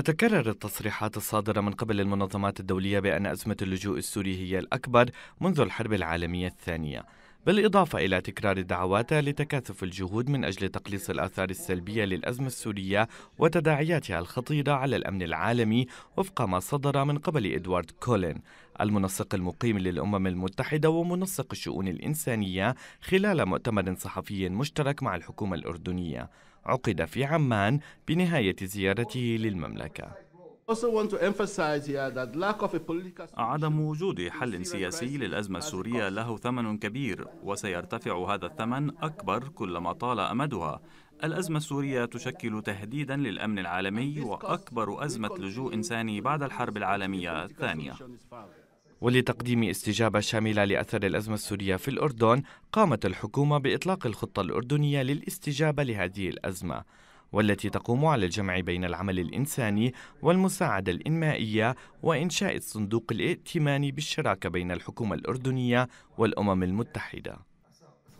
تتكرر التصريحات الصادرة من قبل المنظمات الدولية بأن أزمة اللجوء السوري هي الأكبر منذ الحرب العالمية الثانية بالإضافة إلى تكرار الدعوات لتكاثف الجهود من أجل تقليص الآثار السلبية للأزمة السورية وتداعياتها الخطيرة على الأمن العالمي وفق ما صدر من قبل إدوارد كولين المنسق المقيم للأمم المتحدة ومنسق الشؤون الإنسانية خلال مؤتمر صحفي مشترك مع الحكومة الأردنية عقد في عمان بنهاية زيارته للمملكة عدم وجود حل سياسي للأزمة السورية له ثمن كبير وسيرتفع هذا الثمن أكبر كلما طال أمدها الأزمة السورية تشكل تهديدا للأمن العالمي وأكبر أزمة لجوء إنساني بعد الحرب العالمية الثانية ولتقديم استجابة شاملة لأثر الأزمة السورية في الأردن قامت الحكومة بإطلاق الخطة الأردنية للاستجابة لهذه الأزمة والتي تقوم على الجمع بين العمل الإنساني والمساعدة الإنمائية وإنشاء الصندوق الائتماني بالشراكة بين الحكومة الأردنية والأمم المتحدة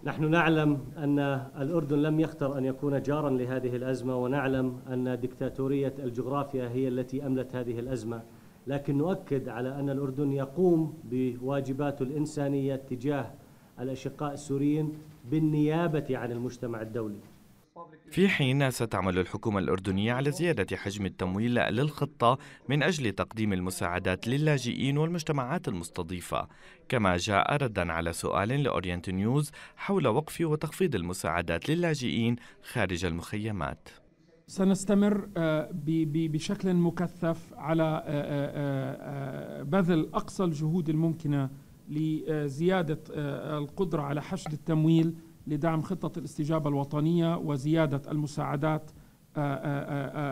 نحن نعلم أن الأردن لم يختر أن يكون جارا لهذه الأزمة ونعلم أن دكتاتورية الجغرافيا هي التي أملت هذه الأزمة لكن نؤكد على أن الأردن يقوم بواجباته الإنسانية تجاه الأشقاء السوريين بالنيابة عن المجتمع الدولي في حين ستعمل الحكومة الأردنية على زيادة حجم التمويل للخطة من أجل تقديم المساعدات للاجئين والمجتمعات المستضيفة كما جاء ردا على سؤال لأورينت نيوز حول وقف وتخفيض المساعدات للاجئين خارج المخيمات سنستمر آه، بشكل مكثف على آه، آه، بذل أقصى الجهود الممكنة لزيادة القدرة على حشد التمويل لدعم خطة الاستجابة الوطنية وزيادة المساعدات آه، آه،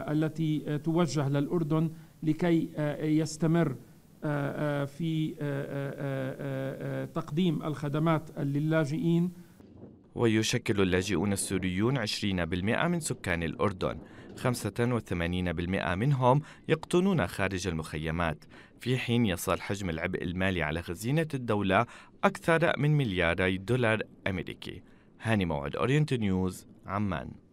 آه، التي توجه للأردن لكي يستمر في تقديم الخدمات للاجئين ويشكل اللاجئون السوريون 20% من سكان الأردن 85% منهم يقطنون خارج المخيمات في حين يصل حجم العبء المالي على خزينة الدولة أكثر من ملياري دولار أمريكي هاني موعد أورينت نيوز عمان